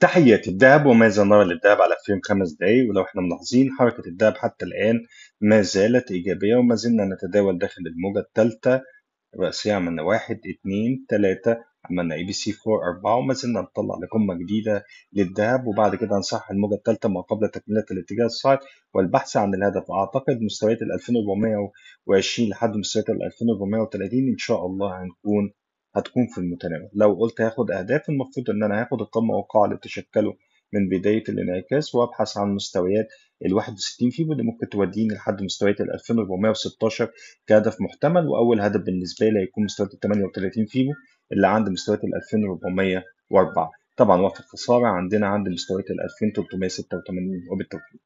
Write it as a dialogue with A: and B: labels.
A: تحياتي الذهب وماذا
B: نرى للذهب على فيلم خمس دقايق ولو احنا ملاحظين حركة الذهب حتى الآن ما زالت إيجابية وما زلنا نتداول داخل الموجة الثالثة الرئيسية عملنا واحد اتنين تلاتة عملنا اي بي سي 4 4 وما زلنا نطلع لقمة جديدة للذهب وبعد كده هنصحح الموجة الثالثة ما قبل تكملة الاتجاه الصاعد والبحث عن الهدف أعتقد مستويات ال 2420 لحد مستويات ال 2430 إن شاء الله هنكون هتكون في المتناول لو قلت هاخد أهداف المفروض إن أنا هاخد القمه والقاع اللي بتشكله من بداية الانعكاس وأبحث عن مستويات ال 61 فيبو اللي ممكن توديني لحد مستويات ال 2416 كهدف محتمل وأول هدف بالنسبة لي هيكون مستويات ال 38 فيبو اللي عند مستويات ال 2404 طبعا وفق خسارة عندنا عند مستويات ال
A: 2386 وبالتوفيق